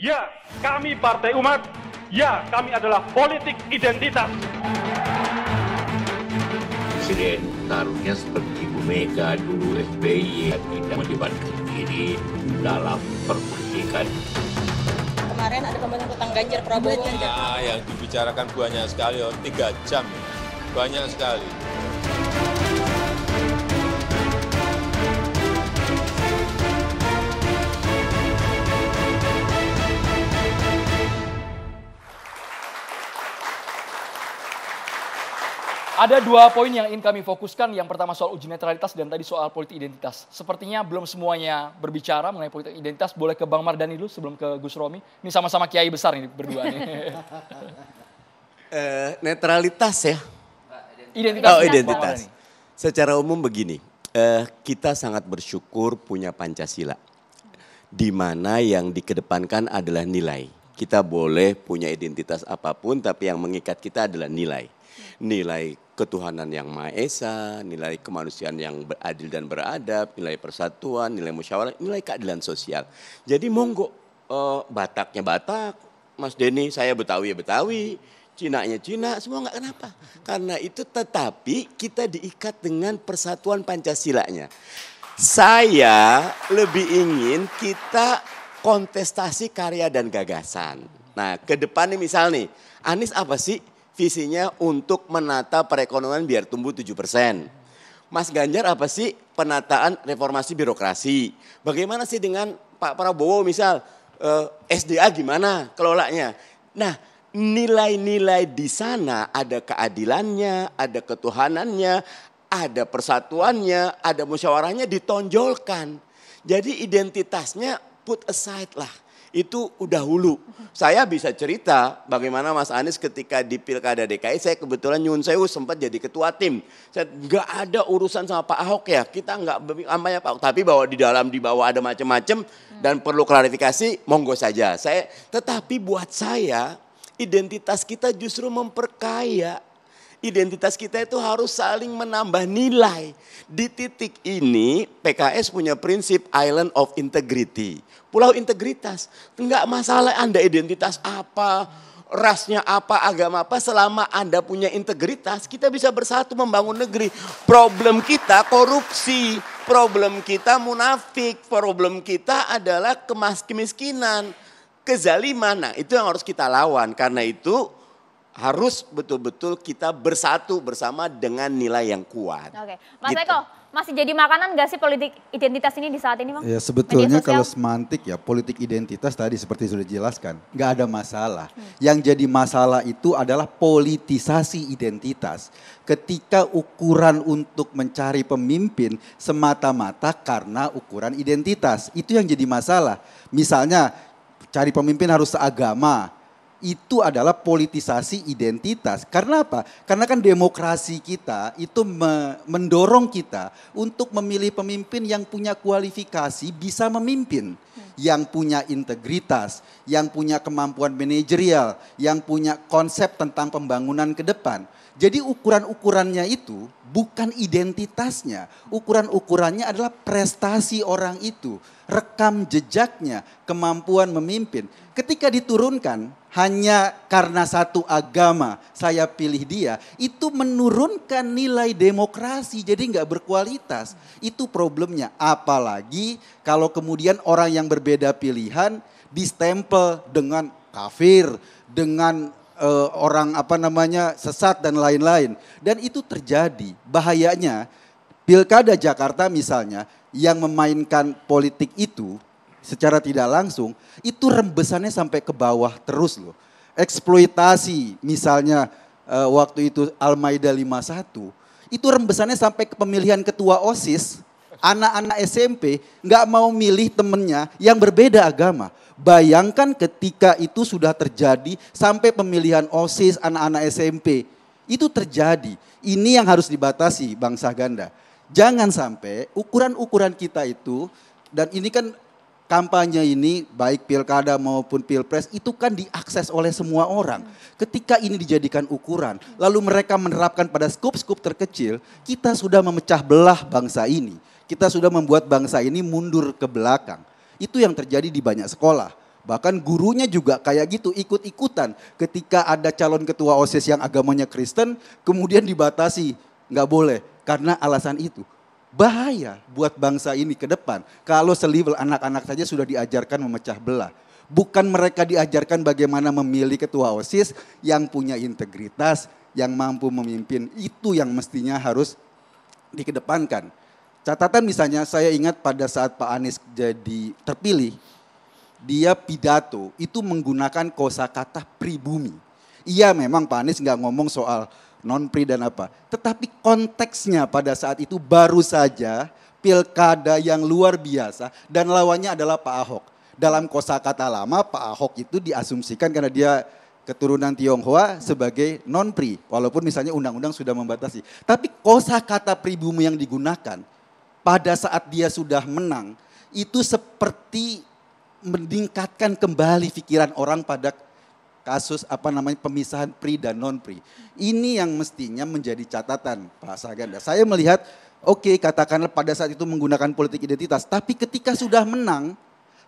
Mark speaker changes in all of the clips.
Speaker 1: Ya, kami Partai Umat. Ya, kami adalah politik identitas.
Speaker 2: Presiden taruhnya seperti Bu Mega dulu SBY tidak melibatkan diri dalam perpolitikan. Kemarin ada pembahasan tentang
Speaker 1: Ganjar Prabowo. Ya
Speaker 3: yang dibicarakan banyak sekali, oh, tiga jam, banyak sekali. Ada dua poin yang ingin kami fokuskan. Yang pertama soal uji netralitas dan tadi soal politik identitas. Sepertinya belum semuanya berbicara mengenai politik identitas. Boleh ke Bang Mardhani dulu sebelum ke Gus Romi. Ini sama-sama kiai besar nih
Speaker 1: berdua nih. uh,
Speaker 2: netralitas ya. Oh,
Speaker 1: identitas. Oh identitas.
Speaker 2: Secara umum begini. Uh, kita sangat bersyukur punya Pancasila. Di mana yang dikedepankan adalah nilai. Kita boleh punya identitas apapun tapi yang mengikat kita adalah nilai nilai ketuhanan yang Maha Esa, nilai kemanusiaan yang adil dan beradab, nilai persatuan, nilai musyawarah, nilai keadilan sosial. Jadi monggo eh, Bataknya Batak, Mas Denny, saya Betawi ya Betawi, Cina nya Cina, semua nggak kenapa. Karena itu tetapi kita diikat dengan persatuan pancasila nya. Saya lebih ingin kita kontestasi karya dan gagasan. Nah, ke depan nih misal nih, Anies apa sih Visinya untuk menata perekonomian biar tumbuh 7 persen. Mas Ganjar apa sih penataan reformasi birokrasi? Bagaimana sih dengan Pak Prabowo misal eh, SDA gimana kelolanya? Nah nilai-nilai di sana ada keadilannya, ada ketuhanannya, ada persatuannya, ada musyawarahnya ditonjolkan. Jadi identitasnya put aside lah itu udah hulu. Saya bisa cerita bagaimana Mas Anies ketika di Pilkada DKI, saya kebetulan Nyun Sewu sempat jadi ketua tim. Saya nggak ada urusan sama Pak Ahok ya, kita nggak apa-apa ya Pak Tapi bahwa di dalam di bawah ada macam-macam dan perlu klarifikasi, monggo saja. Saya tetapi buat saya identitas kita justru memperkaya identitas kita itu harus saling menambah nilai. Di titik ini PKS punya prinsip island of integrity. Pulau integritas. Enggak masalah Anda identitas apa, rasnya apa, agama apa, selama Anda punya integritas, kita bisa bersatu membangun negeri. Problem kita korupsi, problem kita munafik, problem kita adalah kemas kemiskinan, kezaliman. Nah, itu yang harus kita lawan. Karena itu harus betul-betul kita bersatu bersama dengan
Speaker 1: nilai yang kuat. Oke, Mas gitu. Eko masih jadi makanan gak sih politik identitas ini di saat ini, bang? Ya sebetulnya kalau semantik ya politik identitas tadi seperti sudah dijelaskan, nggak ada masalah. Hmm. Yang jadi masalah itu adalah politisasi identitas. Ketika ukuran untuk mencari pemimpin semata-mata karena ukuran identitas itu yang jadi masalah. Misalnya cari pemimpin harus seagama, itu adalah politisasi identitas. Karena apa? Karena kan demokrasi kita itu me mendorong kita untuk memilih pemimpin yang punya kualifikasi bisa memimpin, yang punya integritas, yang punya kemampuan manajerial, yang punya konsep tentang pembangunan ke depan. Jadi ukuran-ukurannya itu bukan identitasnya. Ukuran-ukurannya adalah prestasi orang itu, rekam jejaknya, kemampuan memimpin. Ketika diturunkan hanya karena satu agama saya pilih dia, itu menurunkan nilai demokrasi jadi nggak berkualitas. Itu problemnya. Apalagi kalau kemudian orang yang berbeda pilihan distempel dengan kafir, dengan uh, orang apa namanya sesat dan lain-lain. Dan itu terjadi. Bahayanya pilkada Jakarta misalnya yang memainkan politik itu secara tidak langsung itu rembesannya sampai ke bawah terus loh. Eksploitasi misalnya uh, waktu itu Almaida 51 itu rembesannya sampai ke pemilihan ketua OSIS, anak-anak SMP nggak mau milih temennya yang berbeda agama. Bayangkan ketika itu sudah terjadi sampai pemilihan OSIS anak-anak SMP. Itu terjadi. Ini yang harus dibatasi bangsa ganda. Jangan sampai ukuran-ukuran kita itu dan ini kan kampanye ini baik pilkada maupun pilpres itu kan diakses oleh semua orang. Ketika ini dijadikan ukuran, lalu mereka menerapkan pada skup-skup terkecil, kita sudah memecah belah bangsa ini. Kita sudah membuat bangsa ini mundur ke belakang. Itu yang terjadi di banyak sekolah. Bahkan gurunya juga kayak gitu ikut-ikutan ketika ada calon ketua OSIS yang agamanya Kristen kemudian dibatasi nggak boleh karena alasan itu. Bahaya buat bangsa ini ke depan kalau selevel anak-anak saja sudah diajarkan memecah belah. Bukan mereka diajarkan bagaimana memilih ketua OSIS yang punya integritas, yang mampu memimpin. Itu yang mestinya harus dikedepankan. Catatan misalnya saya ingat pada saat Pak Anies jadi terpilih, dia pidato itu menggunakan kosakata pribumi. Iya memang Pak Anies nggak ngomong soal non pri dan apa, tetapi konteksnya pada saat itu baru saja pilkada yang luar biasa dan lawannya adalah Pak Ahok. Dalam kosakata lama Pak Ahok itu diasumsikan karena dia keturunan Tionghoa sebagai non pri, walaupun misalnya undang-undang sudah membatasi. Tapi kosakata pribumi yang digunakan pada saat dia sudah menang, itu seperti meningkatkan kembali pikiran orang pada kasus apa namanya pemisahan pri dan non pri. Ini yang mestinya menjadi catatan Pak Saganda. Saya melihat oke okay, katakanlah pada saat itu menggunakan politik identitas, tapi ketika sudah menang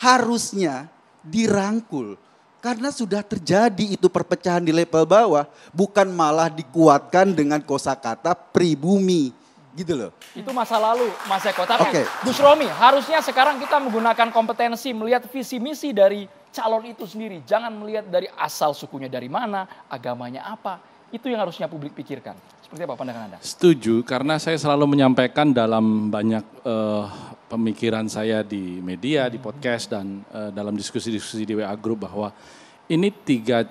Speaker 1: harusnya dirangkul karena sudah terjadi itu perpecahan di level bawah, bukan malah dikuatkan dengan kosakata pribumi gitu loh.
Speaker 3: Itu masa lalu, Mas Eko. Tapi okay. Gus Romi, harusnya sekarang kita menggunakan kompetensi melihat visi misi dari calon itu sendiri. Jangan melihat dari asal sukunya dari mana, agamanya apa. Itu yang harusnya publik pikirkan. Seperti apa pandangan Anda? Setuju, karena saya selalu menyampaikan dalam banyak uh, pemikiran saya di media, di podcast, dan uh, dalam diskusi-diskusi di WA Group bahwa ini tiga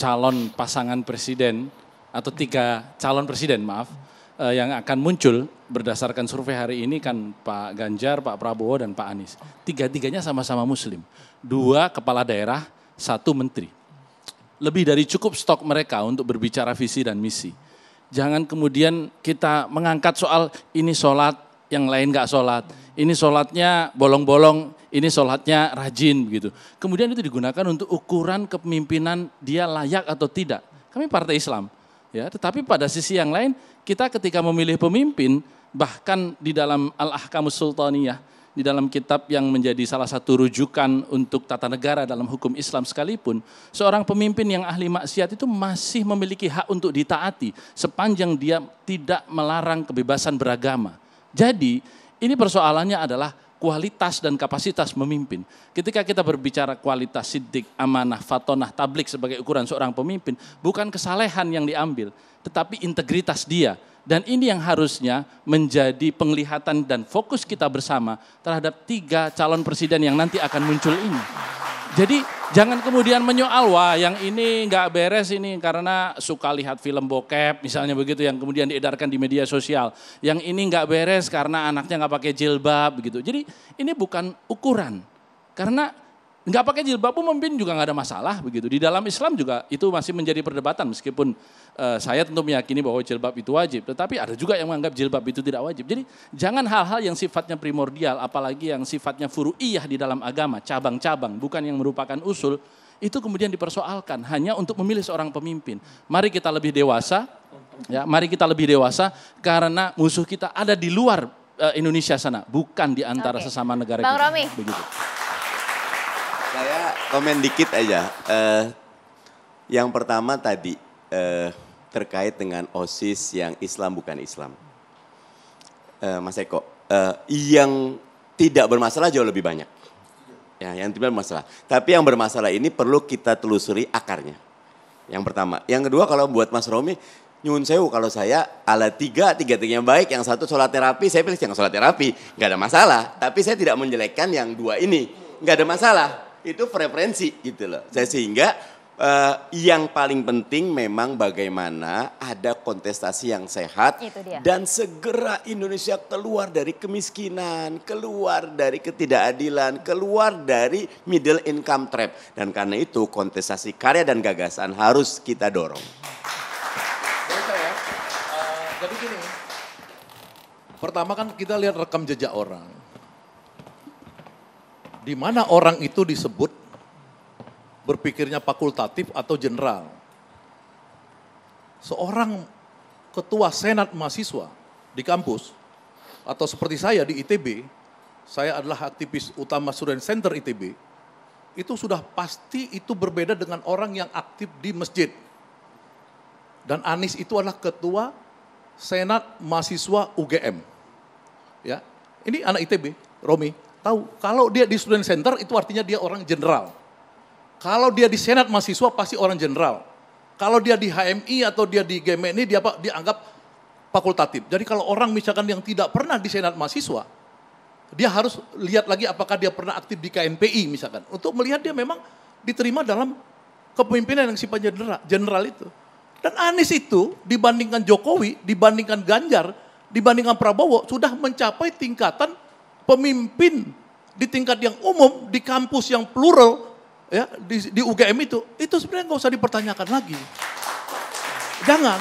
Speaker 3: calon pasangan presiden atau tiga calon presiden maaf uh, yang akan muncul berdasarkan survei hari ini kan Pak Ganjar, Pak Prabowo dan Pak Anies. Tiga-tiganya sama-sama muslim. Dua kepala daerah, satu menteri. Lebih dari cukup stok mereka untuk berbicara visi dan misi. Jangan kemudian kita mengangkat soal ini sholat, yang lain nggak sholat. Ini sholatnya bolong-bolong, ini sholatnya rajin begitu. Kemudian itu digunakan untuk ukuran kepemimpinan dia layak atau tidak. Kami partai Islam, Ya, tetapi pada sisi yang lain, kita ketika memilih pemimpin, bahkan di dalam Al-Ahkamus Sultaniyah, di dalam kitab yang menjadi salah satu rujukan untuk tata negara dalam hukum Islam sekalipun, seorang pemimpin yang ahli maksiat itu masih memiliki hak untuk ditaati sepanjang dia tidak melarang kebebasan beragama. Jadi, ini persoalannya adalah kualitas dan kapasitas memimpin. Ketika kita berbicara kualitas sidik, amanah, fatonah, tablik sebagai ukuran seorang pemimpin, bukan kesalehan yang diambil, tetapi integritas dia. Dan ini yang harusnya menjadi penglihatan dan fokus kita bersama terhadap tiga calon presiden yang nanti akan muncul ini. Jadi Jangan kemudian menyoal, wah yang ini nggak beres ini karena suka lihat film bokep misalnya begitu yang kemudian diedarkan di media sosial. Yang ini nggak beres karena anaknya nggak pakai jilbab begitu. Jadi ini bukan ukuran. Karena nggak pakai jilbab pun memimpin juga nggak ada masalah begitu. Di dalam Islam juga itu masih menjadi perdebatan meskipun uh, saya tentu meyakini bahwa jilbab itu wajib, tetapi ada juga yang menganggap jilbab itu tidak wajib. Jadi jangan hal-hal yang sifatnya primordial, apalagi yang sifatnya furu'iyah di dalam agama, cabang-cabang, bukan yang merupakan usul, itu kemudian dipersoalkan hanya untuk memilih seorang pemimpin. Mari kita lebih dewasa, ya, mari kita lebih dewasa karena musuh kita ada di luar uh, Indonesia sana, bukan di antara okay. sesama negara Bang kita. Romi. Begitu.
Speaker 2: Saya komen dikit aja. Uh, yang pertama tadi uh, terkait dengan OSIS yang Islam bukan Islam. Uh, Mas Eko, uh, yang tidak bermasalah jauh lebih banyak. Ya, yang tidak bermasalah. Tapi yang bermasalah ini perlu kita telusuri akarnya. Yang pertama. Yang kedua kalau buat Mas Romi, nyun sewu kalau saya ala tiga, tiga tiganya baik, yang satu sholat terapi, saya pilih yang sholat terapi, Gak ada masalah. Tapi saya tidak menjelekkan yang dua ini, Gak ada masalah itu preferensi gitu loh. Nah, sehingga uh, yang paling penting memang bagaimana ada kontestasi yang sehat dan segera Indonesia keluar dari kemiskinan, keluar dari ketidakadilan, keluar dari middle income trap dan karena itu kontestasi karya dan gagasan harus kita dorong. Eh, jadi gini, pertama kan kita lihat rekam jejak orang
Speaker 4: di mana orang itu disebut berpikirnya fakultatif atau general. Seorang ketua senat mahasiswa di kampus atau seperti saya di ITB, saya adalah aktivis utama Student Center ITB, itu sudah pasti itu berbeda dengan orang yang aktif di masjid. Dan Anies itu adalah ketua senat mahasiswa UGM. Ya, ini anak ITB, Romi. Tahu, kalau dia di student center itu artinya dia orang general. Kalau dia di senat mahasiswa pasti orang general. Kalau dia di HMI atau dia di GMI dia apa? Dianggap fakultatif. Jadi kalau orang misalkan yang tidak pernah di senat mahasiswa, dia harus lihat lagi apakah dia pernah aktif di KNPI misalkan. Untuk melihat dia memang diterima dalam kepemimpinan yang sifatnya general, general itu. Dan Anies itu dibandingkan Jokowi, dibandingkan Ganjar, dibandingkan Prabowo sudah mencapai tingkatan pemimpin di tingkat yang umum, di kampus yang plural, ya di, di UGM itu, itu sebenarnya nggak usah dipertanyakan lagi. Jangan.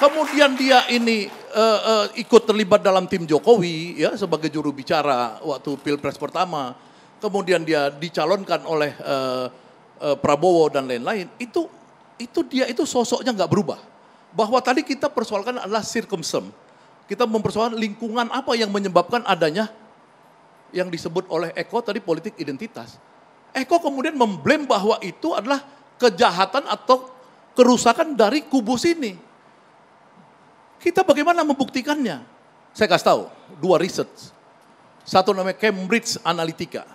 Speaker 4: Kemudian dia ini uh, uh, ikut terlibat dalam tim Jokowi ya sebagai juru bicara waktu pilpres pertama. Kemudian dia dicalonkan oleh uh, uh, Prabowo dan lain-lain. Itu itu dia itu sosoknya nggak berubah. Bahwa tadi kita persoalkan adalah sirkumsem. Kita mempersoalkan lingkungan apa yang menyebabkan adanya yang disebut oleh Eko tadi politik identitas. Eko kemudian memblem bahwa itu adalah kejahatan atau kerusakan dari kubu sini. Kita bagaimana membuktikannya? Saya kasih tahu, dua riset. Satu namanya Cambridge Analytica.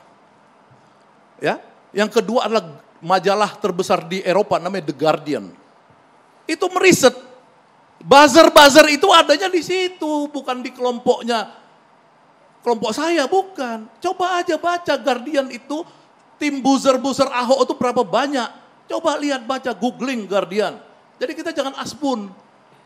Speaker 4: Ya, yang kedua adalah majalah terbesar di Eropa namanya The Guardian. Itu meriset. Buzzer-buzzer itu adanya di situ, bukan di kelompoknya kelompok saya, bukan. Coba aja baca Guardian itu tim buzzer-buzzer Ahok itu berapa banyak. Coba lihat baca googling Guardian. Jadi kita jangan aspun.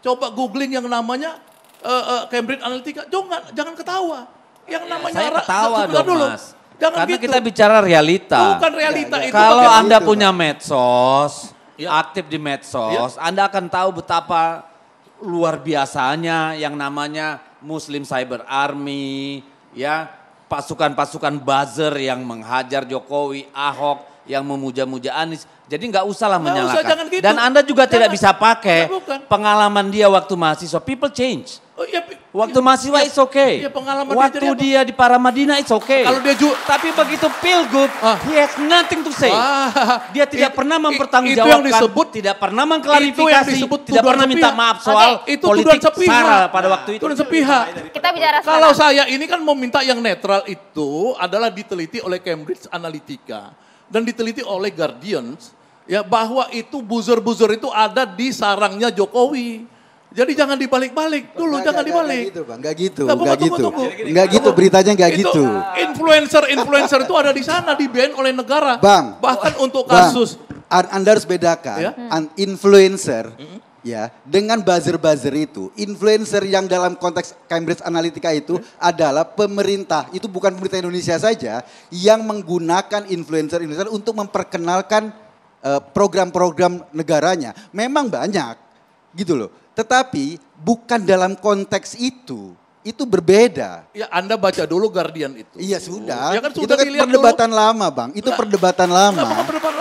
Speaker 4: Coba googling yang namanya uh, uh, Cambridge Analytica. Jangan jangan ketawa. Yang iya, namanya ya, saya ketawa dong, dulu. Mas.
Speaker 5: Jangan Karena gitu. kita bicara realita. Bukan realita ya, ya. itu. Kalau Anda punya medsos, ya. aktif di medsos, ya. Anda akan tahu betapa luar biasanya yang namanya Muslim Cyber Army, ya pasukan-pasukan buzzer yang menghajar Jokowi, Ahok, yang memuja-muja Anies. Jadi nggak usah lah menyalahkan. gitu. Dan Anda juga jangan. tidak bisa pakai nah, pengalaman dia waktu mahasiswa. People change. Oh, ya, Waktu ya, Masiwa ya, it's okay. Ya, pengalaman Waktu dia, dia di Paramadina it's okay. Kalau dia juga, tapi begitu pilgub, ah. he has nothing to say. Ah. Dia tidak it, pernah mempertanggungjawabkan, itu yang disebut,
Speaker 4: tidak pernah mengklarifikasi, yang tidak pernah minta maaf soal okay, itu politik sepihak. Sara pada waktu itu. Tuduhan sepihak.
Speaker 2: Kita bicara Kalau saya
Speaker 4: ini kan meminta yang netral itu adalah diteliti oleh Cambridge Analytica dan diteliti oleh Guardians ya bahwa itu buzzer-buzzer itu ada di sarangnya Jokowi jadi jangan dibalik-balik dulu, gak, jangan gak, dibalik. Gak gitu,
Speaker 1: Bang. Enggak gitu, enggak, gak gitu. Enggak gitu beritanya gak gitu.
Speaker 4: Influencer-influencer itu ada di sana di band oleh negara. Bang. Bahkan untuk kasus
Speaker 1: bang, Anda harus bedakan ya? an influencer hmm. ya dengan buzzer-buzzer itu. Influencer yang dalam konteks Cambridge Analytica itu hmm. adalah pemerintah, itu bukan pemerintah Indonesia saja yang menggunakan influencer-influencer untuk memperkenalkan eh, program-program uh, negaranya. Memang banyak gitu loh tetapi bukan dalam konteks itu itu berbeda. Ya Anda
Speaker 4: baca dulu Guardian itu. Iya sudah. Ya kan sudah itu kan perdebatan
Speaker 1: dulu. lama bang. Itu nah, perdebatan lama.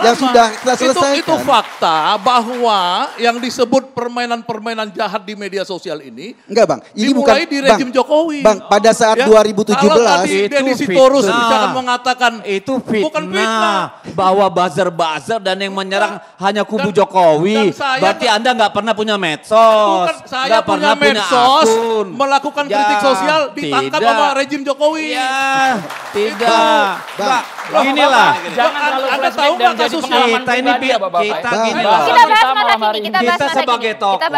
Speaker 1: yang sudah selesai. Itu, itu
Speaker 4: fakta bahwa yang disebut permainan-permainan jahat di media sosial ini.
Speaker 1: Enggak bang. Ini dimulai bukan, di rejim bang, Jokowi. Bang pada saat ya, 2017. Kalau tadi itu Deddy Sitorus
Speaker 5: mengatakan. Itu fitnah. Bukan fitnah. Bahwa buzzer-buzzer dan yang menyerang nah, hanya kubu dan, Jokowi. Dan saya, Berarti Anda nggak pernah punya medsos. Bukan, saya punya pernah medsos punya
Speaker 4: akun. melakukan ya kritik sosial ditangkap sama rejim Jokowi. Iya, tidak. Mbak,
Speaker 5: nah, inilah.
Speaker 4: Jangan terlalu Anda tahu enggak kasus kita ini kita gini
Speaker 5: Kita
Speaker 1: bahas mata kini, kita bahas masa sebagai tokoh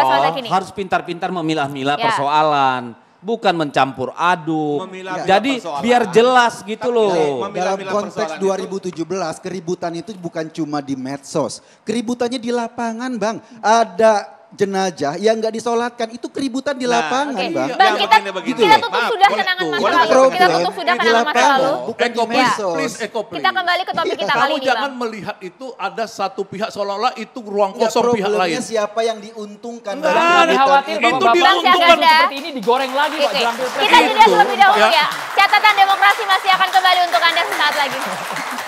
Speaker 1: harus
Speaker 5: pintar-pintar memilah-milah ya. persoalan bukan mencampur aduk. Memilah ya, Jadi persoalan. biar jelas gitu Tapi, loh. Eh, Dalam konteks
Speaker 1: 2017 itu. keributan itu bukan cuma di medsos. Keributannya di lapangan, Bang. Ada jenajah yang nggak disolatkan itu keributan di nah, lapangan, nah, okay. bang. Bang,
Speaker 4: kita, kita tutup Maaf, sudah kenangan masa lalu. Kita tutup sudah kenangan masa lalu.
Speaker 1: Bukan Eko, please,
Speaker 4: please, Eko, please. Kita kembali ke topik kita kali ini, Bang. jangan melihat itu ada satu pihak seolah-olah itu ruang kosong pihak lain.
Speaker 1: siapa yang diuntungkan nah, dalam khawatir itu diuntungkan ya. seperti ini digoreng lagi, Pak. Kita jeda lebih ya. dahulu ya. Catatan demokrasi masih akan kembali untuk Anda
Speaker 3: sesaat lagi.